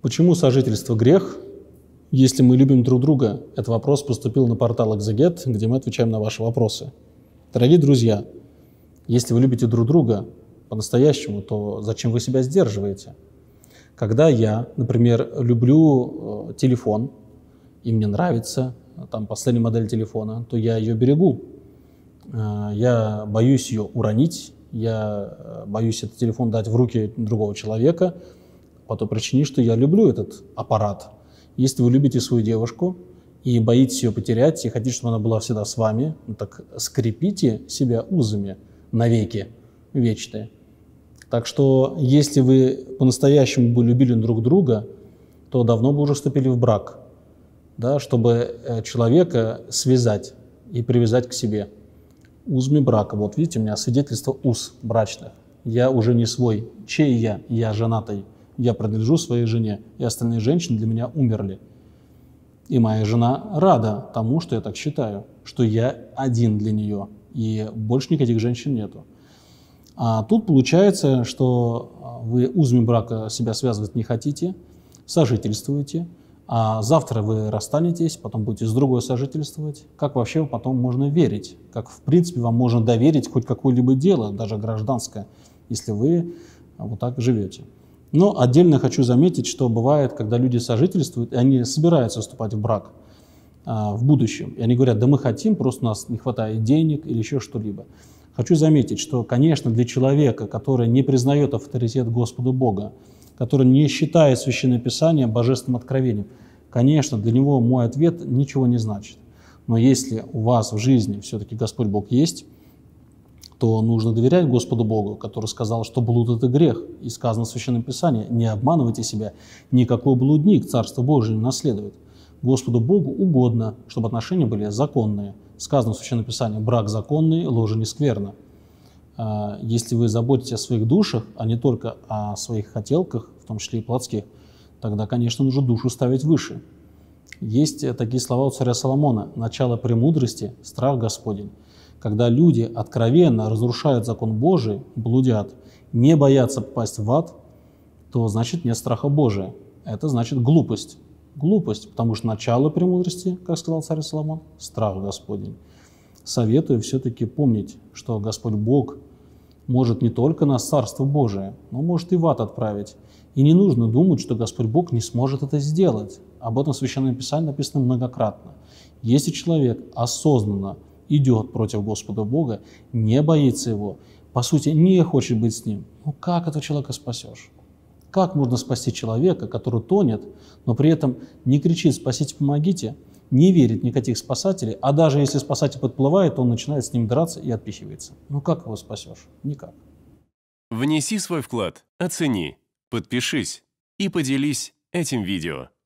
Почему сожительство грех, если мы любим друг друга? Этот вопрос поступил на портал Экзегет, где мы отвечаем на ваши вопросы. Дорогие друзья, если вы любите друг друга по-настоящему, то зачем вы себя сдерживаете? Когда я, например, люблю э, телефон, и мне нравится э, там последняя модель телефона, то я ее берегу. Э, я боюсь ее уронить, я боюсь этот телефон дать в руки другого человека, по той причине, что я люблю этот аппарат. Если вы любите свою девушку и боитесь ее потерять, и хотите, чтобы она была всегда с вами, ну, так скрепите себя узами навеки вечные. Так что, если вы по-настоящему бы любили друг друга, то давно бы уже вступили в брак, да, чтобы э, человека связать и привязать к себе узами брака. Вот видите, у меня свидетельство уз брачных. Я уже не свой. Чей я? Я женатый я принадлежу своей жене, и остальные женщины для меня умерли. И моя жена рада тому, что я так считаю, что я один для нее, и больше никаких женщин нету. А тут получается, что а, вы узами брака себя связывать не хотите, сожительствуете, а завтра вы расстанетесь, потом будете с другой сожительствовать. Как вообще потом можно верить? Как, в принципе, вам можно доверить хоть какое-либо дело, даже гражданское, если вы вот так живете? Но отдельно хочу заметить, что бывает, когда люди сожительствуют, и они собираются вступать в брак а, в будущем, и они говорят, да мы хотим, просто у нас не хватает денег или еще что-либо. Хочу заметить, что, конечно, для человека, который не признает авторитет Господа Бога, который не считает Священное Писание божественным откровением, конечно, для него мой ответ ничего не значит. Но если у вас в жизни все-таки Господь Бог есть, то нужно доверять Господу Богу, который сказал, что блуд – это грех. И сказано в Священном Писании, не обманывайте себя, никакой блудник Царство Божие не наследует. Господу Богу угодно, чтобы отношения были законные. Сказано в Священном Писании, брак законный, ложа не скверна. А, если вы заботитесь о своих душах, а не только о своих хотелках, в том числе и плотских, тогда, конечно, нужно душу ставить выше. Есть э, такие слова у царя Соломона. «Начало премудрости – страх Господень, когда люди откровенно разрушают закон Божий, блудят, не боятся попасть в ад, то значит нет страха Божия. Это значит глупость. Глупость, потому что начало премудрости, как сказал царь Соломон, страх Господень. Советую все-таки помнить, что Господь Бог может не только нас Царство Божие, но может и в ад отправить. И не нужно думать, что Господь Бог не сможет это сделать. Об этом в Священном Писании написано многократно. Если человек осознанно – идет против Господа Бога, не боится Его, по сути, не хочет быть с Ним. Ну как этого человека спасешь? Как можно спасти человека, который тонет, но при этом не кричит «спасите, помогите», не верит никаких спасателей, а даже если спасатель подплывает, он начинает с ним драться и отпихивается. Ну как его спасешь? Никак. Внеси свой вклад, оцени, подпишись и поделись этим видео.